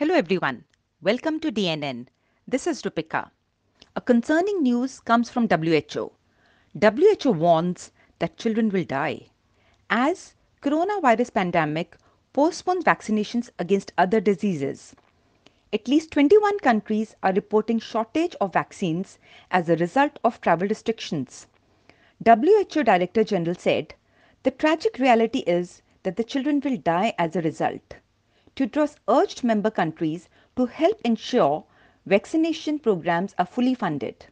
Hello everyone. Welcome to DNN. This is Rupika. A concerning news comes from WHO. WHO warns that children will die as coronavirus pandemic postpones vaccinations against other diseases. At least 21 countries are reporting shortage of vaccines as a result of travel restrictions. WHO Director General said, "The tragic reality is that the children will die as a result." Tutros urged member countries to help ensure vaccination programs are fully funded.